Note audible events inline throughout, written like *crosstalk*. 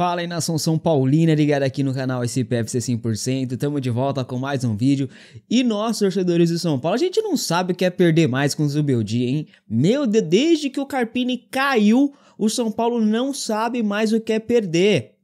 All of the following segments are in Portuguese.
Fala aí nação São Paulina, ligada aqui no canal SPFC 100%, tamo de volta com mais um vídeo. E nós, torcedores de São Paulo, a gente não sabe o que é perder mais com o Zubildi, hein? Meu Deus, desde que o Carpini caiu, o São Paulo não sabe mais o que é perder.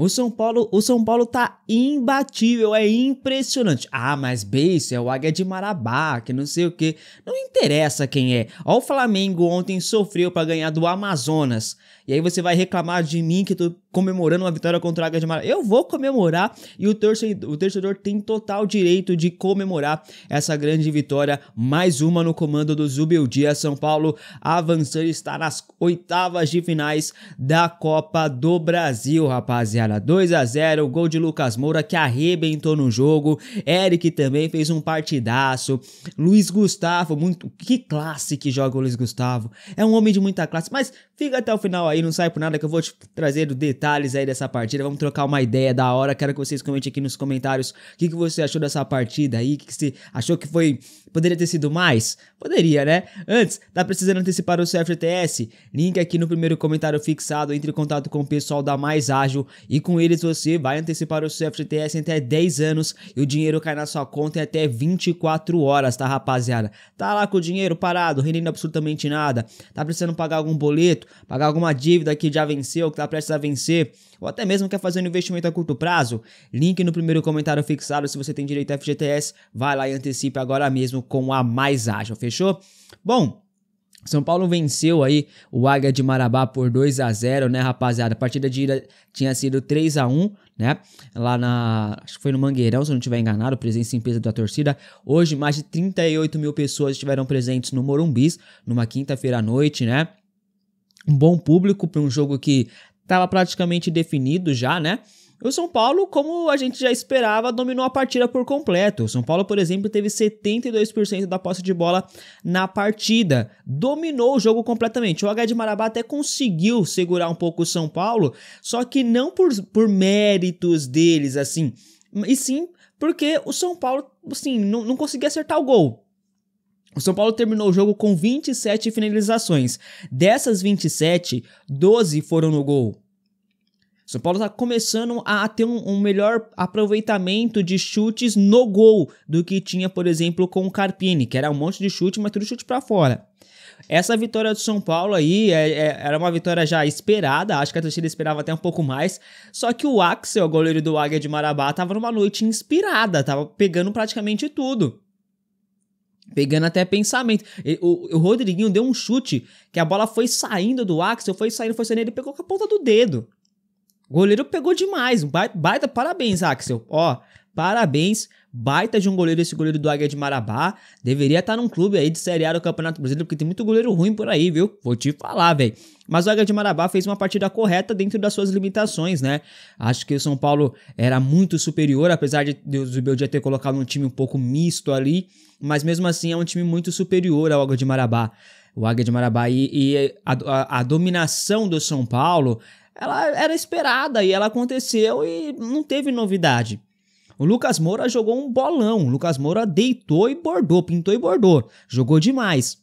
O São Paulo, o São Paulo tá imbatível, é impressionante. Ah, mas Beijo é o Águia de Marabá, que não sei o que. Não interessa quem é. Ó, o Flamengo ontem sofreu para ganhar do Amazonas. E aí você vai reclamar de mim que tô comemorando uma vitória contra a Águia de Mara. Eu vou comemorar e o torcedor, o torcedor tem total direito de comemorar essa grande vitória. Mais uma no comando do dia São Paulo avançando e está nas oitavas de finais da Copa do Brasil, rapaziada. 2 a 0 gol de Lucas Moura que arrebentou no jogo. Eric também fez um partidaço. Luiz Gustavo, muito que classe que joga o Luiz Gustavo. É um homem de muita classe, mas fica até o final aí, não sai por nada que eu vou te trazer o detalhe detalhes aí dessa partida. Vamos trocar uma ideia da hora. Quero que vocês comentem aqui nos comentários o que, que você achou dessa partida aí. O que, que você achou que foi. Poderia ter sido mais? Poderia, né? Antes, tá precisando antecipar o seu FTS? Link aqui no primeiro comentário fixado. Entre em contato com o pessoal da Mais Ágil e com eles você vai antecipar o seu FTS em até 10 anos e o dinheiro cai na sua conta em até 24 horas, tá, rapaziada? Tá lá com o dinheiro parado, rendendo absolutamente nada. Tá precisando pagar algum boleto, pagar alguma dívida que já venceu, que tá prestes a vencer você, ou até mesmo quer fazer um investimento a curto prazo, link no primeiro comentário fixado se você tem direito a FGTS, vai lá e antecipe agora mesmo com a Mais Ágil, fechou? Bom, são Paulo venceu aí o Águia de Marabá por 2 a 0 né, rapaziada? A partida de ida tinha sido 3 a 1 né? Lá na. Acho que foi no Mangueirão, se eu não estiver enganado, presença em peso da torcida. Hoje, mais de 38 mil pessoas estiveram presentes no Morumbis, numa quinta-feira à noite, né? um bom público para um jogo que estava praticamente definido já, né? O São Paulo, como a gente já esperava, dominou a partida por completo. O São Paulo, por exemplo, teve 72% da posse de bola na partida. Dominou o jogo completamente. O H de Marabá até conseguiu segurar um pouco o São Paulo, só que não por, por méritos deles, assim. E sim porque o São Paulo, assim, não, não conseguia acertar o gol. O São Paulo terminou o jogo com 27 finalizações. Dessas 27, 12 foram no gol. São Paulo está começando a ter um, um, melhor aproveitamento de chutes no gol do que tinha, por exemplo, com o Carpini, que era um monte de chute, mas tudo chute para fora. Essa vitória do São Paulo aí é, é, era uma vitória já esperada, acho que a torcida esperava até um pouco mais. Só que o Axel, goleiro do Águia de Marabá, estava numa noite inspirada, estava pegando praticamente tudo. Pegando até pensamento. O, o Rodriguinho deu um chute que a bola foi saindo do Axel, foi saindo, foi saindo, ele pegou com a ponta do dedo goleiro pegou demais. Baita, parabéns, Axel. Ó, parabéns. Baita de um goleiro esse goleiro do Águia de Marabá. Deveria estar tá num clube aí de Série A do Campeonato Brasileiro, porque tem muito goleiro ruim por aí, viu? Vou te falar, velho. Mas o Águia de Marabá fez uma partida correta dentro das suas limitações, né? Acho que o São Paulo era muito superior, apesar de o Zubeldia ter colocado um time um pouco misto ali. Mas mesmo assim é um time muito superior ao Águia de Marabá. O Águia de Marabá e, e a, a, a dominação do São Paulo ela era esperada e ela aconteceu e não teve novidade. O Lucas Moura jogou um bolão. O Lucas Moura deitou e bordou, pintou e bordou. Jogou demais.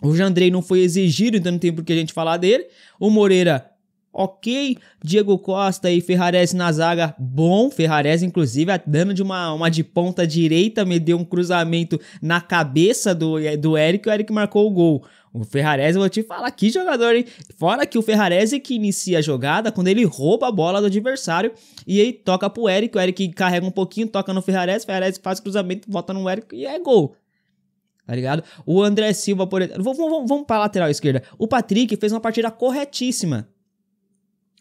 O Jandrei não foi exigido, então não tem por que a gente falar dele. O Moreira, ok. Diego Costa e Ferrares na zaga, bom. Ferrares, inclusive, dando de uma, uma de ponta direita, me deu um cruzamento na cabeça do, do Eric. O Eric marcou o gol. O Ferrarese, eu vou te falar, que jogador, hein? Fora que o Ferrarese que inicia a jogada quando ele rouba a bola do adversário e aí toca pro Eric, o Eric carrega um pouquinho, toca no Ferrarese, o Ferrarese faz cruzamento, volta no Eric e é gol. Tá ligado? O André Silva, por exemplo. Vamos, vamos, vamos pra lateral esquerda. O Patrick fez uma partida corretíssima.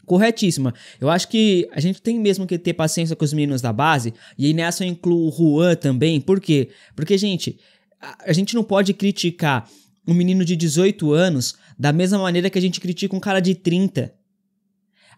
Corretíssima. Eu acho que a gente tem mesmo que ter paciência com os meninos da base. E aí nessa eu incluo o Juan também. Por quê? Porque, gente, a, a gente não pode criticar um menino de 18 anos da mesma maneira que a gente critica um cara de 30.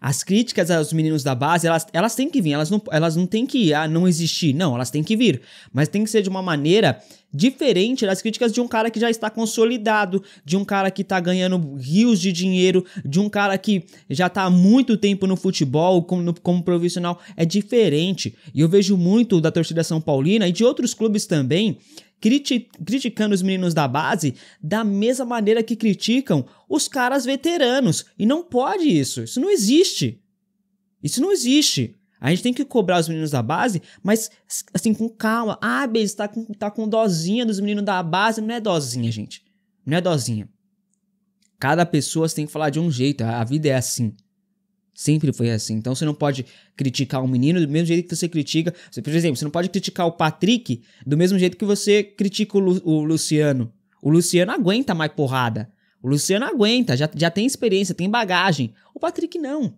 As críticas aos meninos da base, elas, elas têm que vir, elas não, elas não têm que ah, não existir, não, elas têm que vir. Mas tem que ser de uma maneira diferente das críticas de um cara que já está consolidado, de um cara que está ganhando rios de dinheiro, de um cara que já está há muito tempo no futebol como, como profissional. É diferente. E eu vejo muito da torcida São Paulina e de outros clubes também criti criticando os meninos da base da mesma maneira que criticam os caras veteranos. E não pode isso. Isso não existe. Isso não existe. A gente tem que cobrar os meninos da base, mas assim, com calma. Ah, Beis, tá com, tá com dozinha dos meninos da base. Não é dozinha, gente. Não é dozinha. Cada pessoa tem que falar de um jeito. A vida é assim. Sempre foi assim. Então você não pode criticar um menino do mesmo jeito que você critica. Por exemplo, você não pode criticar o Patrick do mesmo jeito que você critica o, Lu, o Luciano. O Luciano aguenta mais porrada. O Luciano aguenta, já, já tem experiência, tem bagagem. O Patrick não.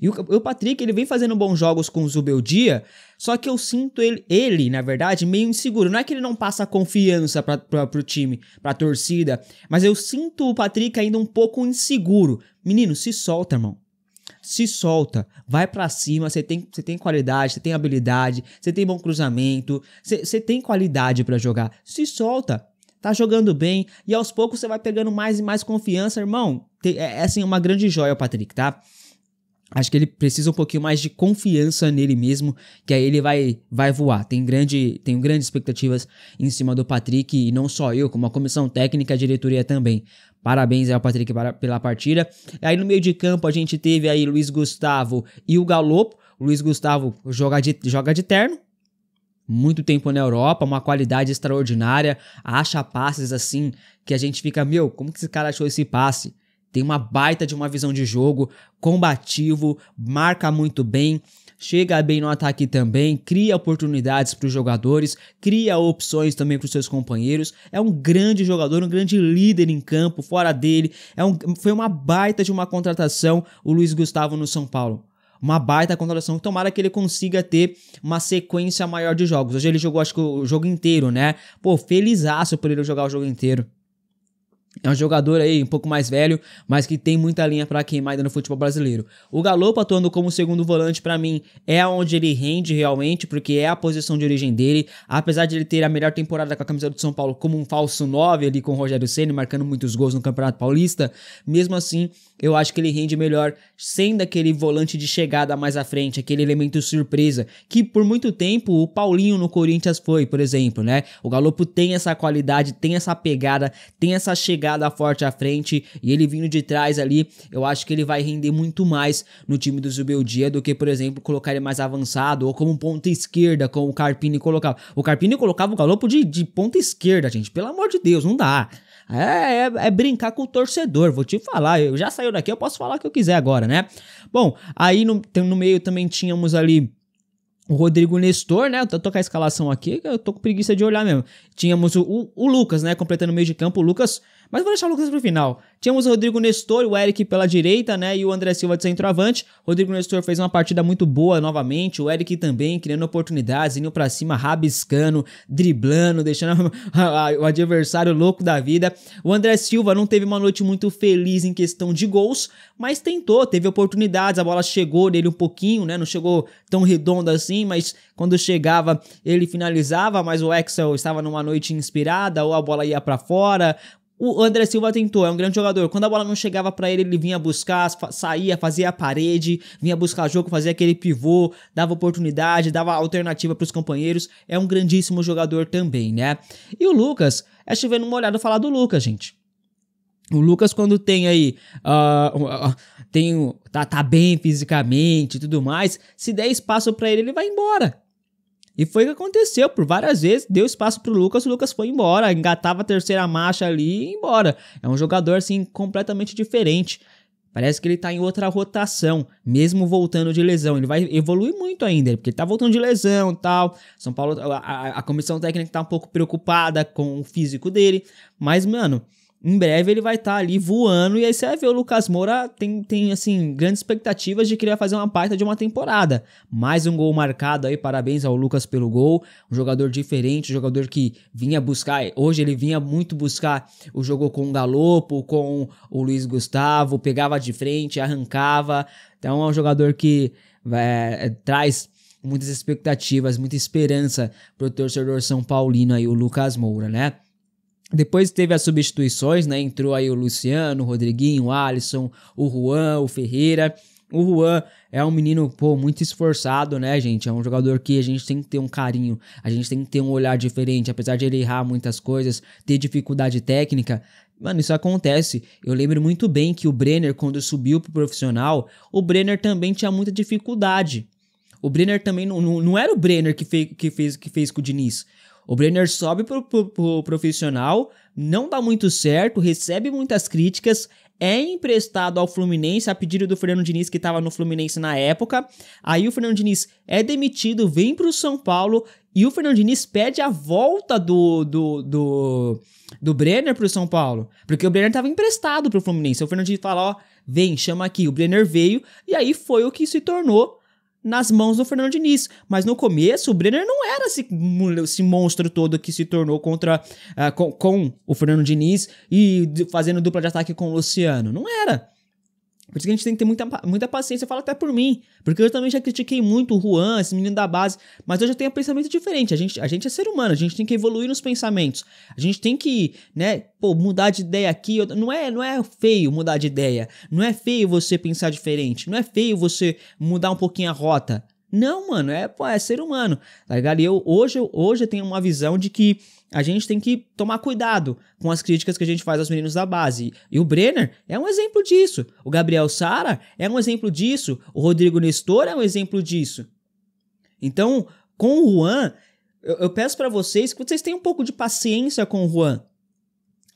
E o, o Patrick, ele vem fazendo bons jogos com o Zubeldia, só que eu sinto ele, ele, na verdade, meio inseguro. Não é que ele não passa confiança pra, pra, pro time, pra torcida, mas eu sinto o Patrick ainda um pouco inseguro. Menino, se solta, irmão se solta, vai para cima, você tem, você tem qualidade, você tem habilidade, você tem bom cruzamento, você, tem qualidade para jogar. Se solta, tá jogando bem e aos poucos você vai pegando mais e mais confiança, irmão. É, é assim uma grande joia, Patrick, tá? Acho que ele precisa um pouquinho mais de confiança nele mesmo, que aí ele vai, vai voar. Tem grande, tenho grandes expectativas em cima do Patrick, e não só eu, como a comissão técnica e a diretoria também. Parabéns ao Patrick pela partida. Aí no meio de campo a gente teve aí Luiz Gustavo e o Galopo. Luiz Gustavo joga de, joga de terno, muito tempo na Europa, uma qualidade extraordinária, acha passes assim que a gente fica, meu, como que esse cara achou esse passe? Tem uma baita de uma visão de jogo, combativo, marca muito bem, chega bem no ataque também, cria oportunidades para os jogadores, cria opções também para os seus companheiros. É um grande jogador, um grande líder em campo, fora dele. É um, foi uma baita de uma contratação o Luiz Gustavo no São Paulo uma baita contratação. Tomara que ele consiga ter uma sequência maior de jogos. Hoje ele jogou, acho que o jogo inteiro, né? Pô, felizaço por ele jogar o jogo inteiro. É um jogador aí um pouco mais velho, mas que tem muita linha para queimar ainda no futebol brasileiro. O Galopo atuando como segundo volante para mim é onde ele rende realmente, porque é a posição de origem dele. Apesar de ele ter a melhor temporada com a camisa do São Paulo como um falso 9 ali com o Rogério Ceni marcando muitos gols no Campeonato Paulista, mesmo assim, eu acho que ele rende melhor sendo aquele volante de chegada mais à frente, aquele elemento surpresa que por muito tempo o Paulinho no Corinthians foi, por exemplo, né? O Galopo tem essa qualidade, tem essa pegada, tem essa chegada chegada forte à frente e ele vindo de trás ali, eu acho que ele vai render muito mais no time do Zubeldia do que, por exemplo, colocar ele mais avançado ou como ponta esquerda, como o Carpini colocava. O Carpini colocava o Galopo de, de ponta esquerda, gente. Pelo amor de Deus, não dá. É, é, é, brincar com o torcedor, vou te falar. Eu já saiu daqui, eu posso falar o que eu quiser agora, né? Bom, aí no, no meio também tínhamos ali o Rodrigo Nestor, né? Eu tô com a escalação aqui, eu tô com preguiça de olhar mesmo. Tínhamos o, o, o Lucas, né? Completando o meio de campo. O Lucas mas vou deixar o Lucas pro final. Tínhamos o Rodrigo Nestor, o Eric pela direita, né? E o André Silva de centroavante. Rodrigo Nestor fez uma partida muito boa novamente. O Eric também criando oportunidades, indo para cima, rabiscando, driblando, deixando *laughs* a, a, o adversário louco da vida. O André Silva não teve uma noite muito feliz em questão de gols, mas tentou, teve oportunidades. A bola chegou nele um pouquinho, né? Não chegou tão redonda assim, mas quando chegava ele finalizava, mas o Excel estava numa noite inspirada, ou a bola ia para fora, o André Silva tentou, é um grande jogador. Quando a bola não chegava para ele, ele vinha buscar, saía, fazia a parede, vinha buscar jogo, fazia aquele pivô, dava oportunidade, dava alternativa para os companheiros. É um grandíssimo jogador também, né? E o Lucas, é chovendo uma olhada falar do Lucas, gente. O Lucas, quando tem aí. Uh, uh, tem, tá, tá bem fisicamente e tudo mais, se der espaço para ele, ele vai embora. E foi o que aconteceu por várias vezes. Deu espaço pro Lucas, o Lucas foi embora, engatava a terceira marcha ali e ia embora. É um jogador assim completamente diferente. Parece que ele tá em outra rotação, mesmo voltando de lesão. Ele vai evoluir muito ainda, porque ele tá voltando de lesão e tal. São Paulo, a, a, a comissão técnica tá um pouco preocupada com o físico dele. Mas, mano, em breve ele vai estar tá ali voando. E aí você vai ver o Lucas Moura tem, tem assim, grandes expectativas de que ele fazer uma parte de uma temporada. Mais um gol marcado aí, parabéns ao Lucas pelo gol. Um jogador diferente, um jogador que vinha buscar. Hoje ele vinha muito buscar o jogo com o Galopo, com o Luiz Gustavo, pegava de frente, arrancava. Então é um jogador que é, é traz muitas expectativas, muita esperança para o torcedor São Paulino aí, o Lucas Moura, né? Depois teve as substituições, né? Entrou aí o Luciano, o Rodriguinho, o Alisson, o Juan, o Ferreira. O Juan é um menino, pô, muito esforçado, né, gente? É um jogador que a gente tem que ter um carinho, a gente tem que ter um olhar diferente, apesar de ele errar muitas coisas, ter dificuldade técnica. Mano, isso acontece. Eu lembro muito bem que o Brenner, quando subiu pro profissional, o Brenner também tinha muita dificuldade. O Brenner também não, não, não era o Brenner que, fez que, fez, que fez com o Diniz. O Brenner sobe pro, pro, pro profissional, não dá muito certo, recebe muitas críticas, é emprestado ao Fluminense a pedido do Fernando Diniz, que estava no Fluminense na época. Aí o Fernando Diniz é demitido, vem para o São Paulo e o Fernando Diniz pede a volta do, do, do, do Brenner para o São Paulo, porque o Brenner estava emprestado para o Fluminense. O Fernando Diniz fala: ó, vem, chama aqui. O Brenner veio e aí foi o que se tornou nas mãos do Fernando Diniz. Mas no começo, o Brenner não era esse, esse monstro todo que se tornou contra uh, com, com, o Fernando Diniz e fazendo dupla de ataque com o Luciano. Não era. Por isso que a gente tem que ter muita, muita paciência. Eu falo até por mim. Porque eu também já critiquei muito o Juan, esse menino da base. Mas eu já tenho um pensamento diferente. A gente, a gente é ser humano, a gente tem que evoluir nos pensamentos. A gente tem que, né, pô, mudar de ideia aqui. Não é, não é feio mudar de ideia. Não é feio você pensar diferente. Não é feio você mudar um pouquinho a rota. Não, mano, é, pô, é ser humano, tá ligado? E eu, hoje, eu, hoje eu tenho uma visão de que a gente tem que tomar cuidado com as críticas que a gente faz aos meninos da base. E o Brenner é um exemplo disso. O Gabriel Sara é um exemplo disso. O Rodrigo Nestor é um exemplo disso. Então, com o Juan, eu, eu peço para vocês que vocês tenham um pouco de paciência com o Juan.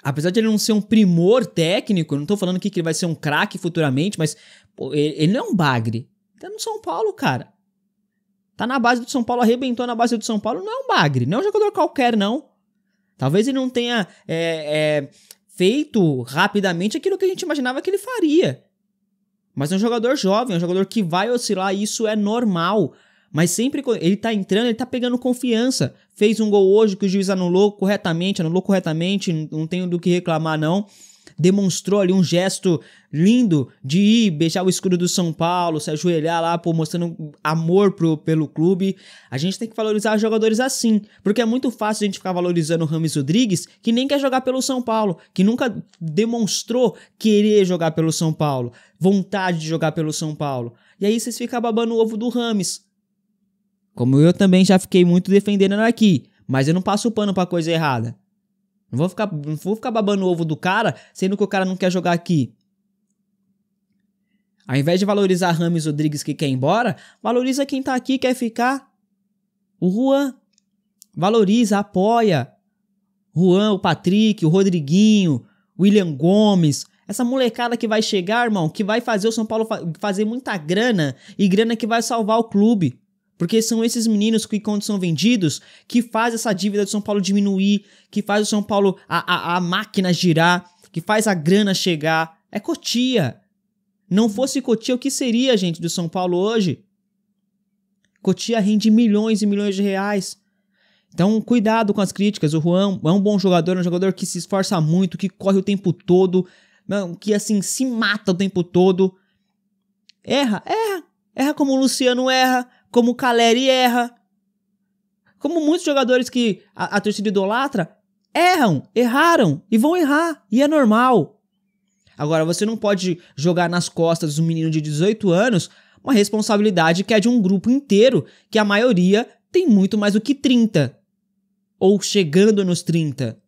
Apesar de ele não ser um primor técnico, não tô falando aqui que ele vai ser um craque futuramente, mas pô, ele, ele não é um bagre. Tá no São Paulo, cara. Tá na base do São Paulo, arrebentou na base do São Paulo. Não é um bagre, não é um jogador qualquer, não. Talvez ele não tenha é, é, feito rapidamente aquilo que a gente imaginava que ele faria. Mas é um jogador jovem, é um jogador que vai oscilar, e isso é normal. Mas sempre ele tá entrando, ele tá pegando confiança. Fez um gol hoje que o juiz anulou corretamente, anulou corretamente, não tenho do que reclamar, não demonstrou ali um gesto lindo de ir beijar o escudo do São Paulo, se ajoelhar lá, pô, mostrando amor pro, pelo clube. A gente tem que valorizar jogadores assim, porque é muito fácil a gente ficar valorizando o Rames Rodrigues, que nem quer jogar pelo São Paulo, que nunca demonstrou querer jogar pelo São Paulo, vontade de jogar pelo São Paulo. E aí vocês ficam babando o ovo do Rames. Como eu também já fiquei muito defendendo aqui, mas eu não passo pano pra coisa errada. Não vou ficar, não vou ficar babando o ovo do cara, sendo que o cara não quer jogar aqui. Ao invés de valorizar Rames Rodrigues que quer ir embora, valoriza quem tá aqui quer ficar. O Juan. Valoriza, apoia. Juan, o Patrick, o Rodriguinho, William Gomes. Essa molecada que vai chegar, irmão, que vai fazer o São Paulo fa fazer muita grana e grana que vai salvar o clube. Porque são esses meninos que, quando são vendidos, que faz essa dívida do São Paulo diminuir, que faz o São Paulo, a, a, a máquina girar, que faz a grana chegar. É Cotia. Não fosse Cotia, o que seria, gente, do São Paulo hoje? Cotia rende milhões e milhões de reais. Então, cuidado com as críticas. O Juan é um bom jogador, é um jogador que se esforça muito, que corre o tempo todo, que assim se mata o tempo todo. Erra, erra. Erra como o Luciano erra, como o Caleri erra, como muitos jogadores que a, a torcida idolatra erram, erraram e vão errar, e é normal. Agora, você não pode jogar nas costas de um menino de 18 anos uma responsabilidade que é de um grupo inteiro, que a maioria tem muito mais do que 30. Ou chegando nos 30.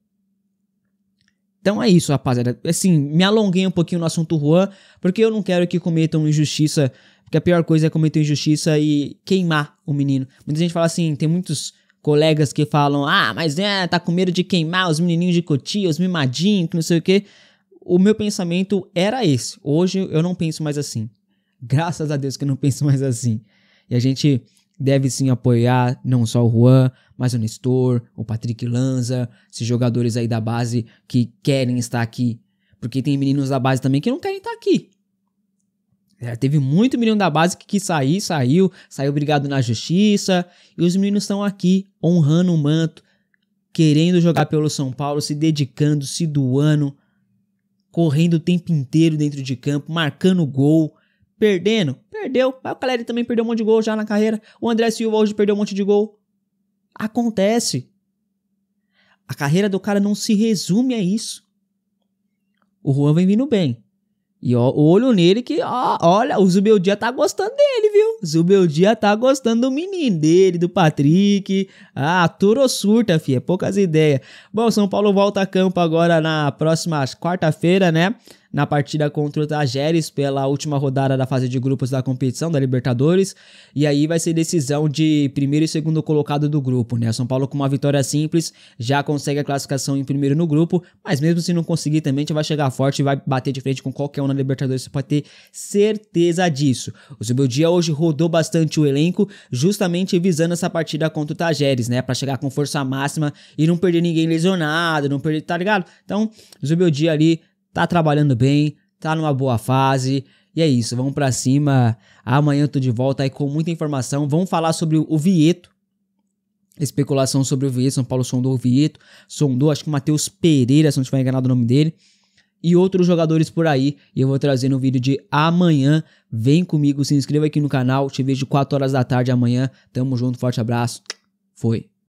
Então é isso, rapaziada. Assim, me alonguei um pouquinho no assunto Juan, porque eu não quero que cometam injustiça que a pior coisa é cometer injustiça e queimar o menino. Muita gente fala assim, tem muitos colegas que falam, ah, mas é, tá com medo de queimar os menininhos de cotia, os mimadinhos, que não sei o quê. O meu pensamento era esse. Hoje eu não penso mais assim. Graças a Deus que eu não *laughs* penso mais assim. E a gente deve sim apoiar não só o Juan, mas o Nestor, o Patrick Lanza, esses jogadores aí da base que querem estar aqui. Porque tem meninos da base também que não querem estar aqui. É, teve muito menino da base que quis sair, saiu, saiu brigado na justiça. E os meninos estão aqui, honrando o manto, querendo jogar pelo São Paulo, se dedicando, se doando, correndo o tempo inteiro dentro de campo, marcando gol, perdendo. Perdeu. o Caleri também perdeu um monte de gol já na carreira. O André Silva hoje perdeu um monte de gol. Acontece. A carreira do cara não se resume a isso. O Juan vem vindo bem. E ó, olho nele que, ó, olha, o Zubeldia tá gostando dele, viu? O Zubeldia tá gostando do menino dele, do Patrick. Ah, Turo surta, fia, poucas ideias. Bom, São Paulo volta a campo agora na próxima quarta-feira, né? na partida contra o Tajeres pela última rodada da fase de grupos da competição da Libertadores. E aí vai ser decisão de primeiro e segundo colocado do grupo, né? São Paulo com uma vitória simples já consegue a classificação em primeiro no grupo, mas mesmo se não conseguir também, a gente vai chegar forte e vai bater de frente com qualquer um na Libertadores, você pode ter certeza disso. O Zubel hoje rodou bastante o elenco, justamente visando essa partida contra o Tajeres, né? Para chegar com força máxima e não perder ninguém lesionado, não perder, tá ligado? Então, Zubel Dia ali tá trabalhando bem, tá numa boa fase. E é isso, vamos para cima. Amanhã eu tô de volta aí com muita informação. Vamos falar sobre o Vieto. Especulação sobre o Vieto, São Paulo sondou o Vieto, sondou acho que o Matheus Pereira, se não estiver enganado o nome dele e outros jogadores por aí. E eu vou trazer no vídeo de amanhã. Vem comigo, se inscreva aqui no canal. Te vejo 4 horas da tarde amanhã. Tamo junto, forte abraço. Foi.